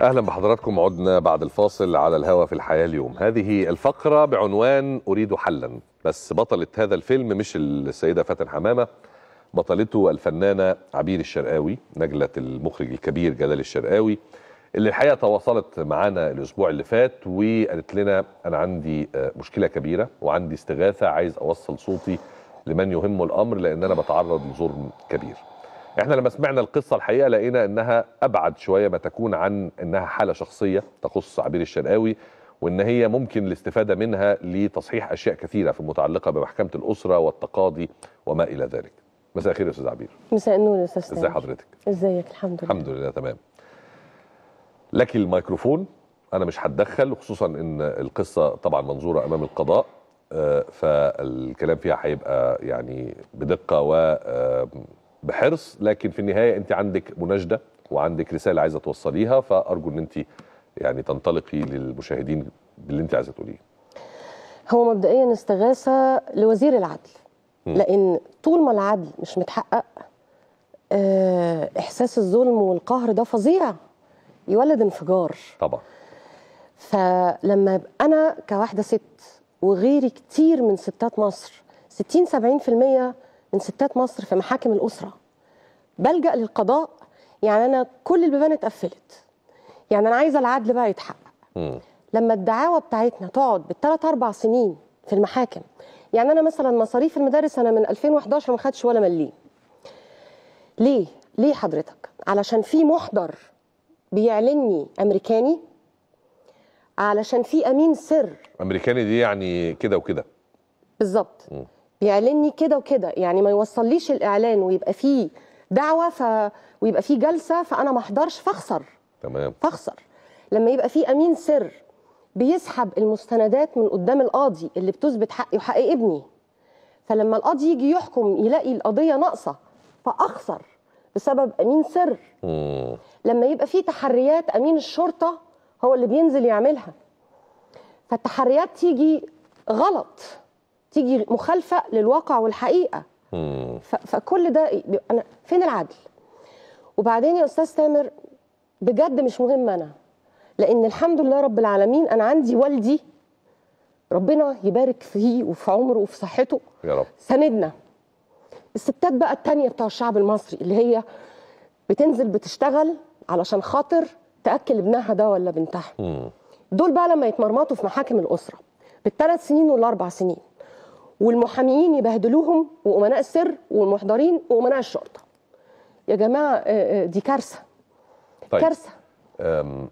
اهلا بحضراتكم عدنا بعد الفاصل على الهوا في الحياه اليوم هذه الفقره بعنوان اريد حلا بس بطله هذا الفيلم مش السيده فاتن حمامه بطلته الفنانه عبير الشرقاوي نجله المخرج الكبير جلال الشرقاوي اللي الحقيقه تواصلت معانا الاسبوع اللي فات وقالت لنا انا عندي آه، مشكله كبيره وعندي استغاثه عايز اوصل صوتي لمن يهمه الامر لان انا بتعرض لظلم كبير احنا لما سمعنا القصه الحقيقه لقينا انها ابعد شويه ما تكون عن انها حاله شخصيه تخص عبير الشرقاوي وان هي ممكن الاستفاده منها لتصحيح اشياء كثيره في المتعلقه بمحكمه الاسره والتقاضي وما الى ذلك. مساء الخير يا استاذ عبير. مساء النور يا استاذ ازي حضرتك؟ ازيك الحمد لله. الحمد لله تمام. لك الميكروفون انا مش هتدخل خصوصا ان القصه طبعا منظوره امام القضاء آه، فالكلام فيها هيبقى يعني بدقه و آه، بحرص لكن في النهايه انت عندك مناشده وعندك رساله عايزه توصليها فارجو ان انت يعني تنطلقي للمشاهدين باللي انت عايزه تقوليه. هو مبدئيا استغاثه لوزير العدل م. لان طول ما العدل مش متحقق آه، احساس الظلم والقهر ده فظيع يولد انفجار. طبعا. فلما انا كواحده ست وغيري كتير من ستات مصر 60 70% من ستات مصر في محاكم الأسرة بلجأ للقضاء يعني أنا كل البيبان اتقفلت يعني أنا عايزة العدل بقى يتحقق لما الدعاوى بتاعتنا تقعد بالثلاث أربع سنين في المحاكم يعني أنا مثلا مصاريف المدارس أنا من 2011 ما خدش ولا مليم ليه؟ ليه حضرتك؟ علشان في محضر بيعلني أمريكاني علشان في أمين سر أمريكاني دي يعني كده وكده بالظبط بيعلني كده وكده يعني ما يوصليش الاعلان ويبقى فيه دعوه ف... ويبقى فيه جلسه فانا ما احضرش فاخسر تمام فاخسر لما يبقى فيه امين سر بيسحب المستندات من قدام القاضي اللي بتثبت حقي وحق ابني فلما القاضي يجي يحكم يلاقي القضيه ناقصه فاخسر بسبب امين سر مم. لما يبقى فيه تحريات امين الشرطه هو اللي بينزل يعملها فالتحريات تيجي غلط تيجي مخالفه للواقع والحقيقه فكل ده انا فين العدل وبعدين يا استاذ تامر بجد مش مهم انا لان الحمد لله رب العالمين انا عندي والدي ربنا يبارك فيه وفي عمره وفي صحته يا رب سندنا الستات بقى التانية بتوع الشعب المصري اللي هي بتنزل بتشتغل علشان خاطر تاكل ابنها ده ولا بنتها دول بقى لما يتمرمطوا في محاكم الاسره بالثلاث سنين والاربع سنين والمحاميين يبهدلوهم وامناء السر والمحضرين وامناء الشرطه يا جماعه آه، آه، دي كارثه طيب. كارثه